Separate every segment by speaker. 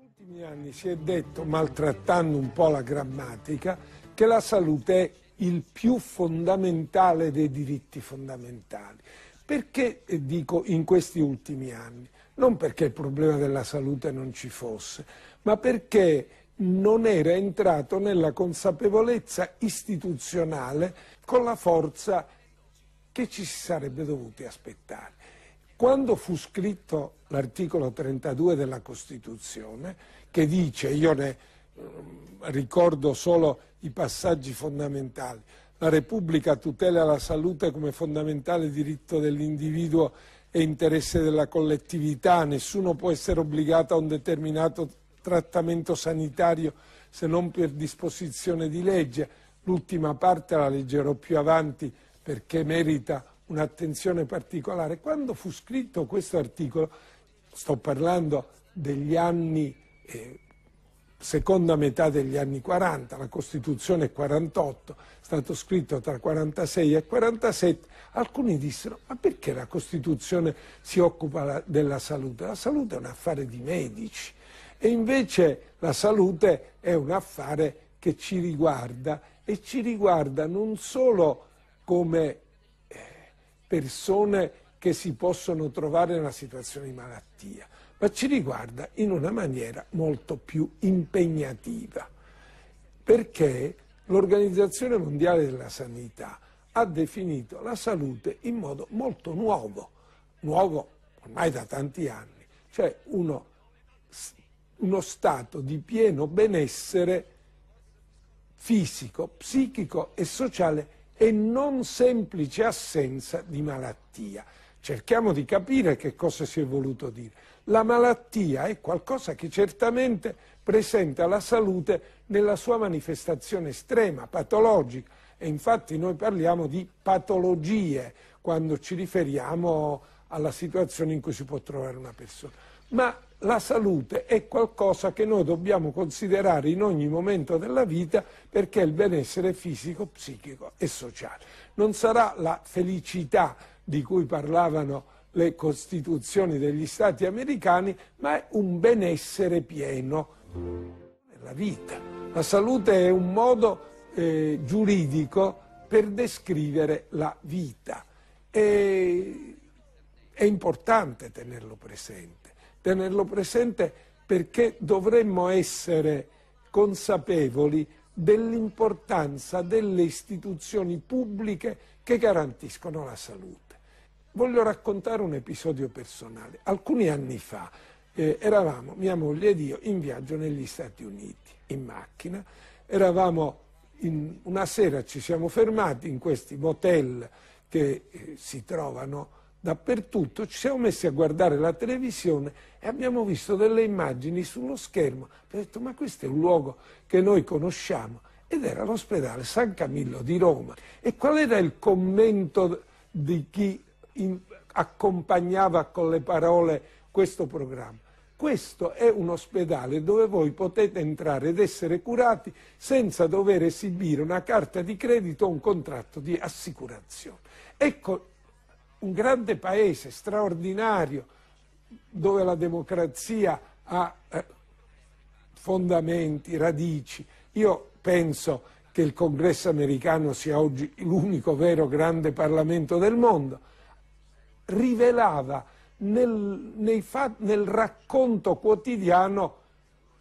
Speaker 1: ultimi anni si è detto, maltrattando un po' la grammatica, che la salute è il più fondamentale dei diritti fondamentali. Perché eh, dico in questi ultimi anni? Non perché il problema della salute non ci fosse, ma perché non era entrato nella consapevolezza istituzionale con la forza che ci si sarebbe dovuti aspettare. Quando fu scritto l'articolo 32 della Costituzione, che dice, io ne mm, ricordo solo i passaggi fondamentali, la Repubblica tutela la salute come fondamentale diritto dell'individuo e interesse della collettività, nessuno può essere obbligato a un determinato trattamento sanitario se non per disposizione di legge. L'ultima parte la leggerò più avanti perché merita un'attenzione particolare. Quando fu scritto questo articolo, sto parlando degli anni, eh, seconda metà degli anni 40, la Costituzione è 48, è stato scritto tra 46 e 47, alcuni dissero ma perché la Costituzione si occupa della salute? La salute è un affare di medici, e invece la salute è un affare che ci riguarda e ci riguarda non solo come eh, persone che si possono trovare in una situazione di malattia, ma ci riguarda in una maniera molto più impegnativa, perché l'Organizzazione Mondiale della Sanità ha definito la salute in modo molto nuovo, nuovo ormai da tanti anni, cioè uno uno stato di pieno benessere fisico, psichico e sociale e non semplice assenza di malattia. Cerchiamo di capire che cosa si è voluto dire. La malattia è qualcosa che certamente presenta la salute nella sua manifestazione estrema, patologica, e infatti noi parliamo di patologie quando ci riferiamo alla situazione in cui si può trovare una persona ma la salute è qualcosa che noi dobbiamo considerare in ogni momento della vita perché è il benessere fisico, psichico e sociale. Non sarà la felicità di cui parlavano le costituzioni degli stati americani, ma è un benessere pieno della vita. La salute è un modo eh, giuridico per descrivere la vita e è importante tenerlo presente tenerlo presente perché dovremmo essere consapevoli dell'importanza delle istituzioni pubbliche che garantiscono la salute. Voglio raccontare un episodio personale. Alcuni anni fa eh, eravamo, mia moglie ed io, in viaggio negli Stati Uniti, in macchina. Eravamo in, una sera ci siamo fermati in questi motel che eh, si trovano dappertutto, ci siamo messi a guardare la televisione e abbiamo visto delle immagini sullo schermo. Abbiamo detto ma questo è un luogo che noi conosciamo ed era l'ospedale San Camillo di Roma. E qual era il commento di chi in, accompagnava con le parole questo programma? Questo è un ospedale dove voi potete entrare ed essere curati senza dover esibire una carta di credito o un contratto di assicurazione. Ecco un grande paese straordinario dove la democrazia ha eh, fondamenti, radici. Io penso che il congresso americano sia oggi l'unico vero grande Parlamento del mondo. Rivelava nel, nel racconto quotidiano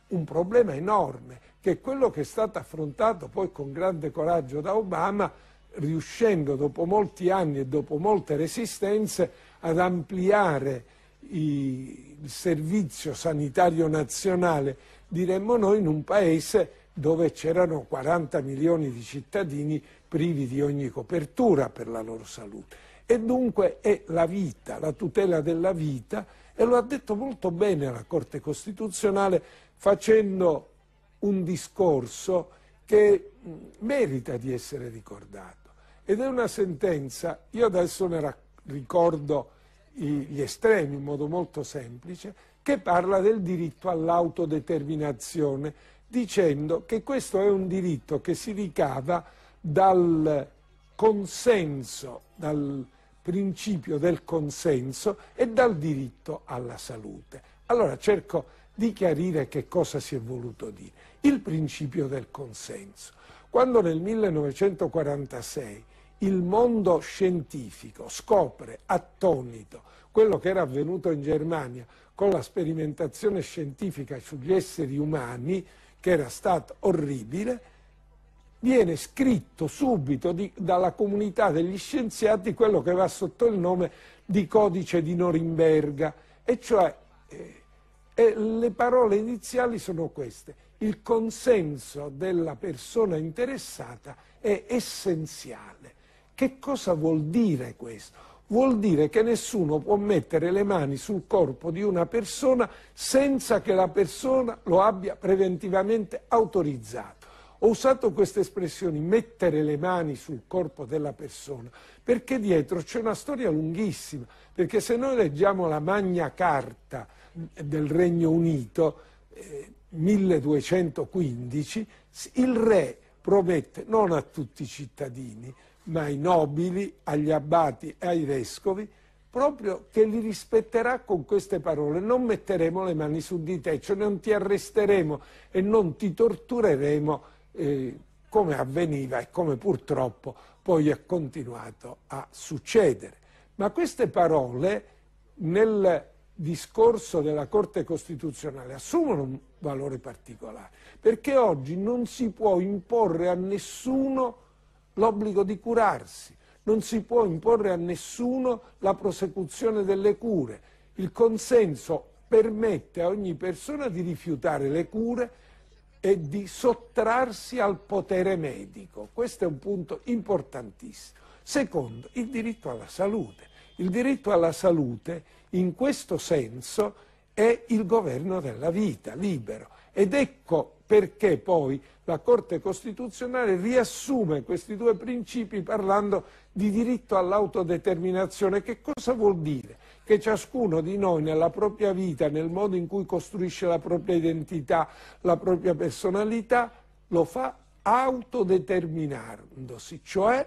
Speaker 1: un problema enorme, che è quello che è stato affrontato poi con grande coraggio da Obama riuscendo dopo molti anni e dopo molte resistenze ad ampliare i, il servizio sanitario nazionale, diremmo noi, in un paese dove c'erano 40 milioni di cittadini privi di ogni copertura per la loro salute. E dunque è la vita, la tutela della vita, e lo ha detto molto bene la Corte Costituzionale facendo un discorso che merita di essere ricordato. Ed è una sentenza, io adesso ne ricordo gli estremi in modo molto semplice, che parla del diritto all'autodeterminazione, dicendo che questo è un diritto che si ricava dal consenso, dal principio del consenso e dal diritto alla salute. Allora cerco di chiarire che cosa si è voluto dire. Il principio del consenso. Quando nel 1946 il mondo scientifico scopre attonito quello che era avvenuto in Germania con la sperimentazione scientifica sugli esseri umani, che era stato orribile, viene scritto subito di, dalla comunità degli scienziati quello che va sotto il nome di codice di Norimberga, e cioè eh, e le parole iniziali sono queste. Il consenso della persona interessata è essenziale. Che cosa vuol dire questo? Vuol dire che nessuno può mettere le mani sul corpo di una persona senza che la persona lo abbia preventivamente autorizzato. Ho usato queste espressioni, mettere le mani sul corpo della persona, perché dietro c'è una storia lunghissima, perché se noi leggiamo la Magna Carta del Regno Unito, eh, 1215, il re promette non a tutti i cittadini, ma ai nobili, agli abbati e ai vescovi, proprio che li rispetterà con queste parole. Non metteremo le mani su di te, cioè non ti arresteremo e non ti tortureremo eh, come avveniva e come purtroppo poi è continuato a succedere. Ma queste parole nel discorso della Corte Costituzionale assumono un valore particolare, perché oggi non si può imporre a nessuno l'obbligo di curarsi, non si può imporre a nessuno la prosecuzione delle cure. Il consenso permette a ogni persona di rifiutare le cure e di sottrarsi al potere medico. Questo è un punto importantissimo. Secondo, il diritto alla salute. Il diritto alla salute in questo senso è il governo della vita, libero. Ed ecco perché poi la Corte Costituzionale riassume questi due principi parlando di diritto all'autodeterminazione. Che cosa vuol dire? Che ciascuno di noi nella propria vita, nel modo in cui costruisce la propria identità, la propria personalità, lo fa autodeterminandosi, cioè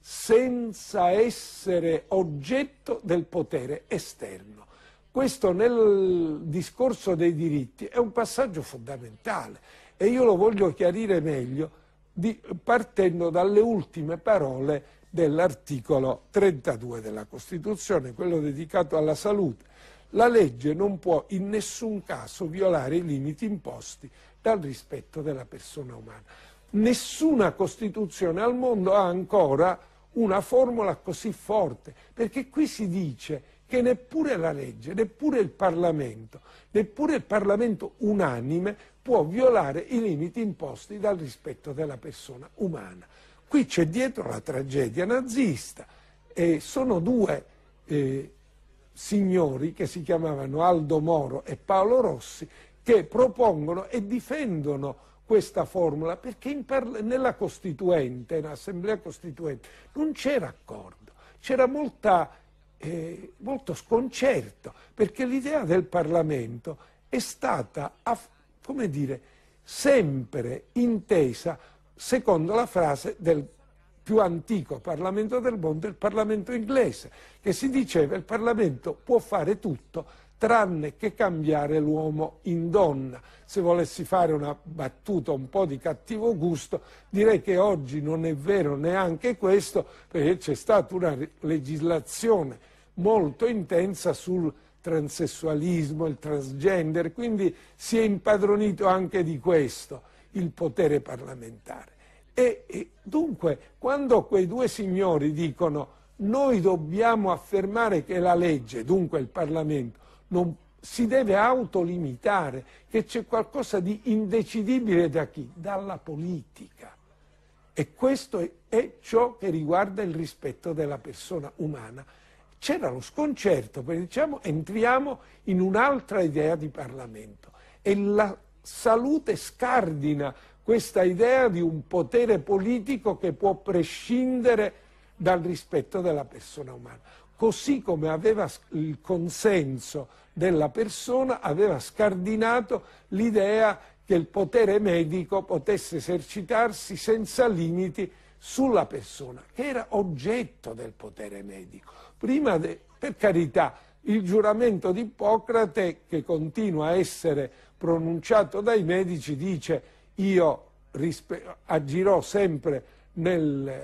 Speaker 1: senza essere oggetto del potere esterno. Questo nel discorso dei diritti è un passaggio fondamentale e io lo voglio chiarire meglio di, partendo dalle ultime parole dell'articolo 32 della Costituzione, quello dedicato alla salute. La legge non può in nessun caso violare i limiti imposti dal rispetto della persona umana. Nessuna Costituzione al mondo ha ancora una formula così forte, perché qui si dice che neppure la legge, neppure il Parlamento, neppure il Parlamento unanime può violare i limiti imposti dal rispetto della persona umana. Qui c'è dietro la tragedia nazista e sono due eh, signori che si chiamavano Aldo Moro e Paolo Rossi che propongono e difendono questa formula perché nella Costituente, in Assemblea Costituente, non c'era accordo, c'era eh, molto sconcerto, perché l'idea del Parlamento è stata, come dire, sempre intesa secondo la frase del più antico Parlamento del mondo, il Parlamento inglese, che si diceva il Parlamento può fare tutto tranne che cambiare l'uomo in donna. Se volessi fare una battuta un po' di cattivo gusto, direi che oggi non è vero neanche questo, perché c'è stata una legislazione molto intensa sul transessualismo, il transgender, quindi si è impadronito anche di questo il potere parlamentare. E, e dunque, quando quei due signori dicono noi dobbiamo affermare che la legge, dunque il Parlamento, non si deve autolimitare, che c'è qualcosa di indecidibile da chi? Dalla politica. E questo è, è ciò che riguarda il rispetto della persona umana. C'era lo sconcerto, perché diciamo entriamo in un'altra idea di Parlamento e la salute scardina questa idea di un potere politico che può prescindere dal rispetto della persona umana così come aveva il consenso della persona, aveva scardinato l'idea che il potere medico potesse esercitarsi senza limiti sulla persona, che era oggetto del potere medico. Prima, de, per carità, il giuramento di Ippocrate, che continua a essere pronunciato dai medici, dice io agirò sempre nel,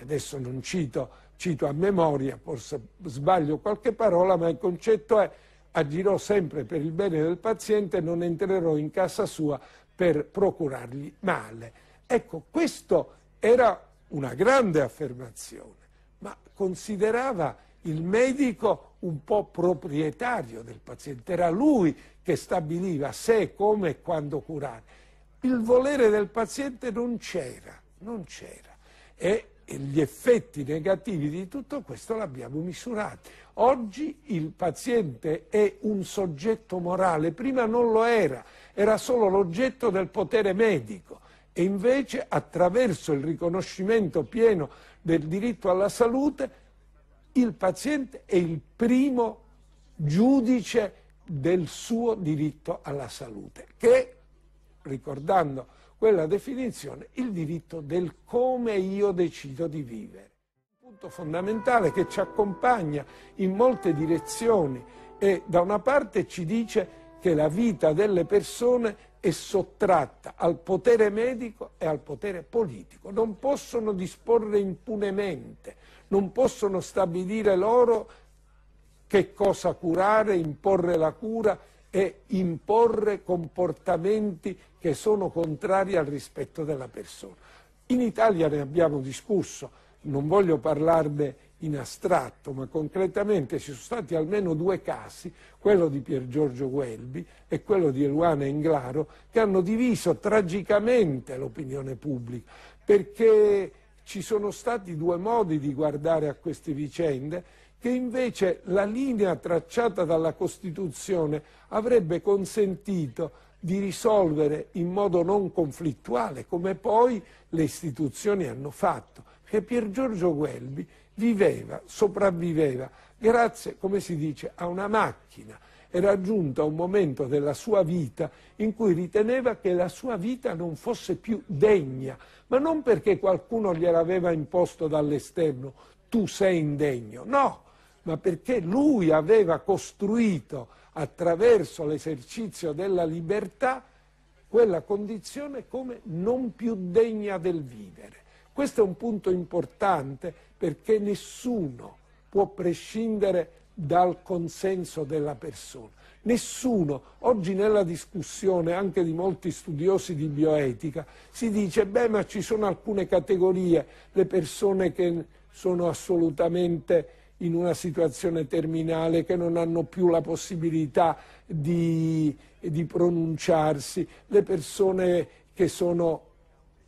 Speaker 1: adesso non cito cito a memoria, forse sbaglio qualche parola, ma il concetto è agirò sempre per il bene del paziente, non entrerò in casa sua per procurargli male. Ecco, questo era una grande affermazione, ma considerava il medico un po' proprietario del paziente, era lui che stabiliva se, come e quando curare. Il volere del paziente non c'era, non c'era. E gli effetti negativi di tutto questo l'abbiamo misurato. Oggi il paziente è un soggetto morale, prima non lo era, era solo l'oggetto del potere medico e invece attraverso il riconoscimento pieno del diritto alla salute il paziente è il primo giudice del suo diritto alla salute, che, ricordando quella definizione, il diritto del come io decido di vivere. Un punto fondamentale che ci accompagna in molte direzioni e da una parte ci dice che la vita delle persone è sottratta al potere medico e al potere politico. Non possono disporre impunemente, non possono stabilire loro che cosa curare, imporre la cura e imporre comportamenti che sono contrari al rispetto della persona. In Italia ne abbiamo discusso, non voglio parlarne in astratto, ma concretamente ci sono stati almeno due casi, quello di Pier Giorgio Guelbi e quello di Eluana Englaro, che hanno diviso tragicamente l'opinione pubblica, perché ci sono stati due modi di guardare a queste vicende che invece la linea tracciata dalla Costituzione avrebbe consentito di risolvere in modo non conflittuale, come poi le istituzioni hanno fatto. che Pier Giorgio Guelbi viveva, sopravviveva, grazie, come si dice, a una macchina. Era giunto a un momento della sua vita in cui riteneva che la sua vita non fosse più degna, ma non perché qualcuno gliel'aveva imposto dall'esterno, tu sei indegno, no, ma perché lui aveva costruito attraverso l'esercizio della libertà quella condizione come non più degna del vivere. Questo è un punto importante perché nessuno può prescindere dal consenso della persona. Nessuno, oggi nella discussione anche di molti studiosi di bioetica, si dice, beh ma ci sono alcune categorie, le persone che sono assolutamente in una situazione terminale, che non hanno più la possibilità di, di pronunciarsi, le persone che sono,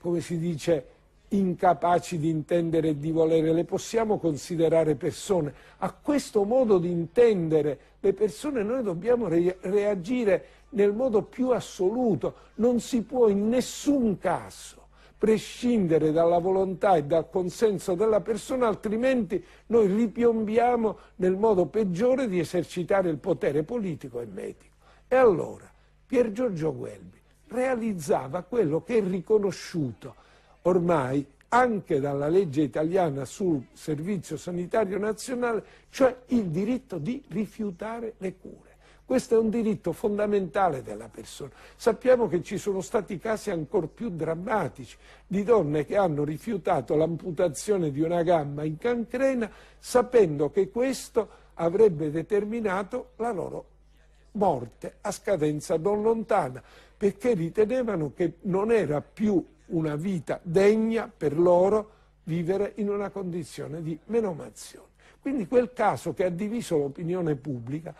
Speaker 1: come si dice, incapaci di intendere e di volere, le possiamo considerare persone. A questo modo di intendere le persone noi dobbiamo re reagire nel modo più assoluto, non si può in nessun caso prescindere dalla volontà e dal consenso della persona, altrimenti noi ripiombiamo nel modo peggiore di esercitare il potere politico e medico. E allora Pier Giorgio Guelbi realizzava quello che è riconosciuto ormai anche dalla legge italiana sul servizio sanitario nazionale, cioè il diritto di rifiutare le cure. Questo è un diritto fondamentale della persona. Sappiamo che ci sono stati casi ancora più drammatici di donne che hanno rifiutato l'amputazione di una gamma in cancrena sapendo che questo avrebbe determinato la loro morte a scadenza non lontana, perché ritenevano che non era più una vita degna per loro vivere in una condizione di menomazione. Quindi quel caso che ha diviso l'opinione pubblica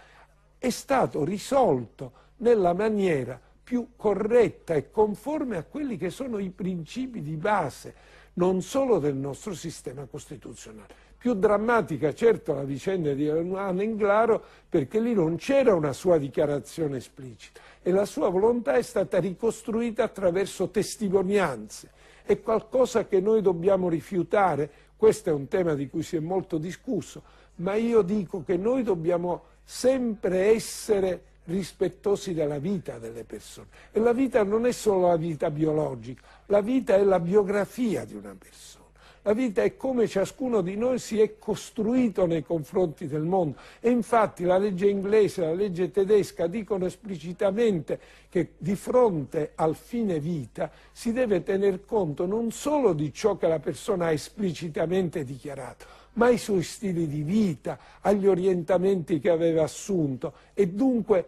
Speaker 1: è stato risolto nella maniera più corretta e conforme a quelli che sono i principi di base non solo del nostro sistema costituzionale. Più drammatica certo la vicenda di Anenglaro perché lì non c'era una sua dichiarazione esplicita e la sua volontà è stata ricostruita attraverso testimonianze. È qualcosa che noi dobbiamo rifiutare, questo è un tema di cui si è molto discusso, ma io dico che noi dobbiamo sempre essere rispettosi della vita delle persone. E la vita non è solo la vita biologica, la vita è la biografia di una persona. La vita è come ciascuno di noi si è costruito nei confronti del mondo. E infatti la legge inglese, la legge tedesca dicono esplicitamente che di fronte al fine vita si deve tener conto non solo di ciò che la persona ha esplicitamente dichiarato, ma ai suoi stili di vita, agli orientamenti che aveva assunto e dunque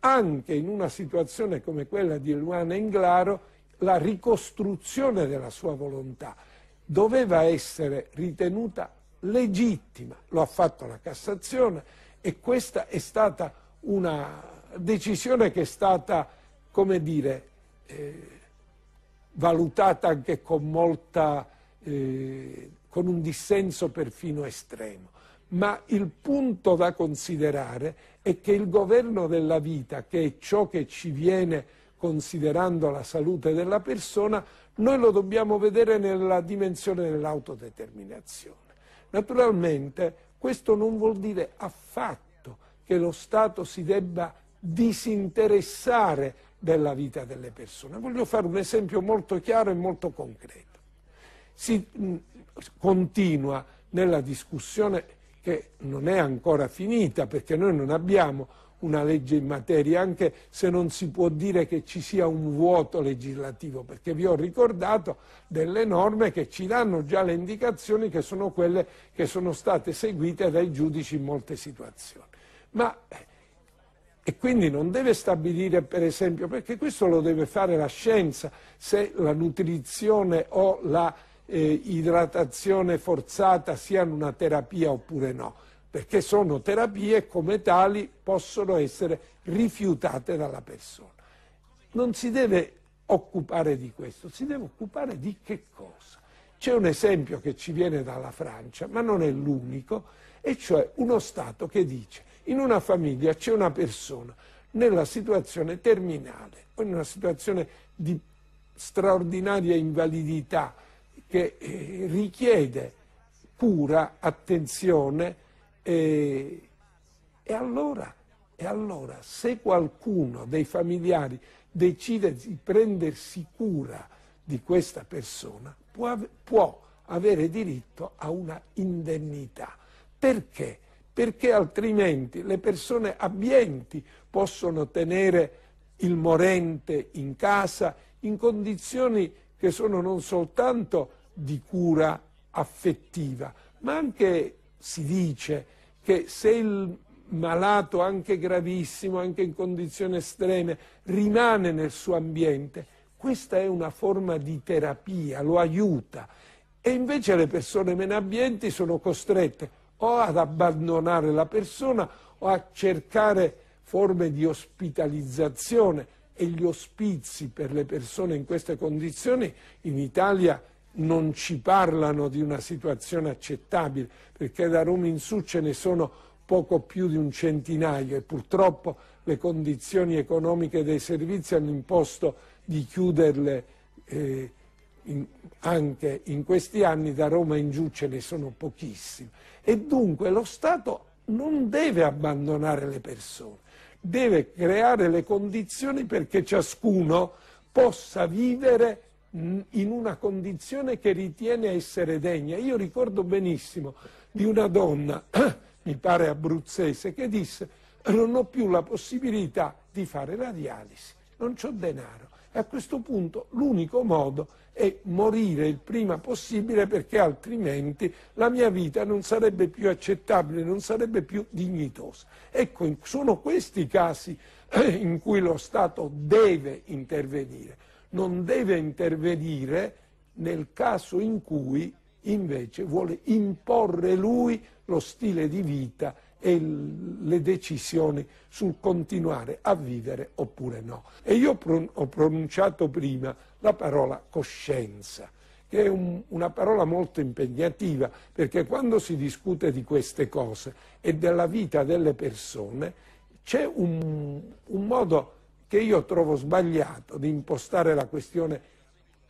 Speaker 1: anche in una situazione come quella di Luana Inglaro la ricostruzione della sua volontà doveva essere ritenuta legittima, lo ha fatto la Cassazione e questa è stata una decisione che è stata, come dire, eh, valutata anche con molta eh, con un dissenso perfino estremo. Ma il punto da considerare è che il governo della vita, che è ciò che ci viene considerando la salute della persona, noi lo dobbiamo vedere nella dimensione dell'autodeterminazione. Naturalmente questo non vuol dire affatto che lo Stato si debba disinteressare della vita delle persone. Voglio fare un esempio molto chiaro e molto concreto. Si, continua nella discussione che non è ancora finita perché noi non abbiamo una legge in materia, anche se non si può dire che ci sia un vuoto legislativo, perché vi ho ricordato delle norme che ci danno già le indicazioni che sono quelle che sono state seguite dai giudici in molte situazioni. Ma, e quindi non deve stabilire, per esempio, perché questo lo deve fare la scienza, se la nutrizione o la eh, idratazione forzata siano una terapia oppure no, perché sono terapie come tali possono essere rifiutate dalla persona. Non si deve occupare di questo, si deve occupare di che cosa? C'è un esempio che ci viene dalla Francia, ma non è l'unico, e cioè uno Stato che dice in una famiglia c'è una persona nella situazione terminale o in una situazione di straordinaria invalidità che eh, richiede cura, attenzione e, e, allora, e allora se qualcuno dei familiari decide di prendersi cura di questa persona può, può avere diritto a una indennità. Perché? Perché altrimenti le persone abbienti possono tenere il morente in casa in condizioni che sono non soltanto di cura affettiva, ma anche si dice che se il malato anche gravissimo, anche in condizioni estreme, rimane nel suo ambiente, questa è una forma di terapia, lo aiuta. E invece le persone meno abbienti sono costrette o ad abbandonare la persona o a cercare forme di ospitalizzazione e gli ospizi per le persone in queste condizioni in Italia non ci parlano di una situazione accettabile, perché da Roma in su ce ne sono poco più di un centinaio e purtroppo le condizioni economiche dei servizi hanno imposto di chiuderle eh, in, anche in questi anni, da Roma in giù ce ne sono pochissime. E dunque lo Stato non deve abbandonare le persone, deve creare le condizioni perché ciascuno possa vivere Mm, in una condizione che ritiene essere degna. Io ricordo benissimo di una donna, mi pare abruzzese, che disse non ho più la possibilità di fare la dialisi, non ho denaro. E a questo punto l'unico modo è morire il prima possibile perché altrimenti la mia vita non sarebbe più accettabile, non sarebbe più dignitosa. Ecco, sono questi i casi in cui lo Stato deve intervenire non deve intervenire nel caso in cui invece vuole imporre lui lo stile di vita e le decisioni sul continuare a vivere oppure no. E io ho pronunciato prima la parola coscienza, che è un, una parola molto impegnativa, perché quando si discute di queste cose e della vita delle persone c'è un, un modo che io trovo sbagliato di impostare la questione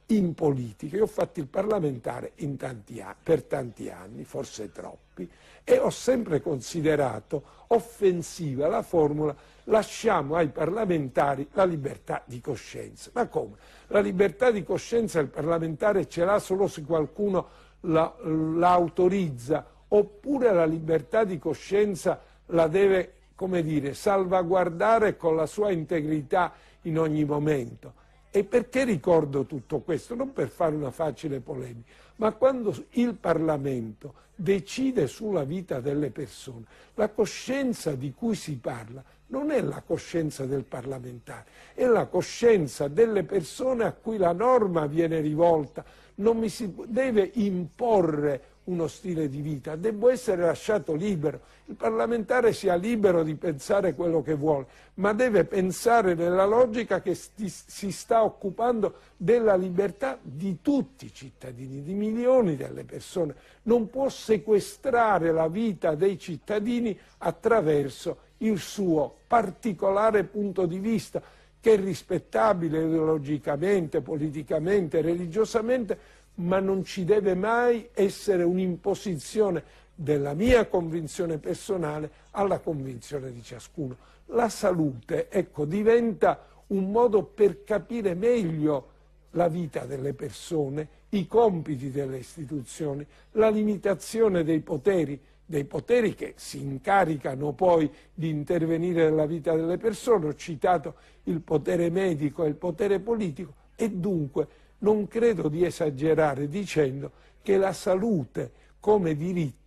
Speaker 1: in politica. Io ho fatto il parlamentare tanti anni, per tanti anni, forse troppi, e ho sempre considerato offensiva la formula lasciamo ai parlamentari la libertà di coscienza. Ma come? La libertà di coscienza il parlamentare ce l'ha solo se qualcuno la, la autorizza, oppure la libertà di coscienza la deve come dire, salvaguardare con la sua integrità in ogni momento. E perché ricordo tutto questo? Non per fare una facile polemica, ma quando il Parlamento decide sulla vita delle persone, la coscienza di cui si parla non è la coscienza del parlamentare, è la coscienza delle persone a cui la norma viene rivolta. Non mi si deve imporre uno stile di vita, debbo essere lasciato libero. Il parlamentare sia libero di pensare quello che vuole, ma deve pensare nella logica che sti, si sta occupando della libertà di tutti i cittadini, di milioni delle persone. Non può sequestrare la vita dei cittadini attraverso il suo particolare punto di vista che è rispettabile ideologicamente, politicamente, religiosamente, ma non ci deve mai essere un'imposizione della mia convinzione personale alla convinzione di ciascuno. La salute, ecco, diventa un modo per capire meglio la vita delle persone, i compiti delle istituzioni, la limitazione dei poteri, dei poteri che si incaricano poi di intervenire nella vita delle persone, ho citato il potere medico e il potere politico, e dunque non credo di esagerare dicendo che la salute come diritto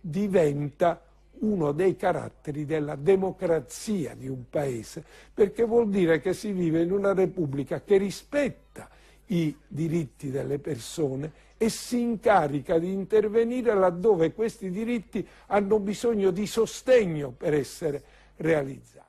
Speaker 1: diventa uno dei caratteri della democrazia di un paese, perché vuol dire che si vive in una repubblica che rispetta i diritti delle persone e si incarica di intervenire laddove questi diritti hanno bisogno di sostegno per essere realizzati.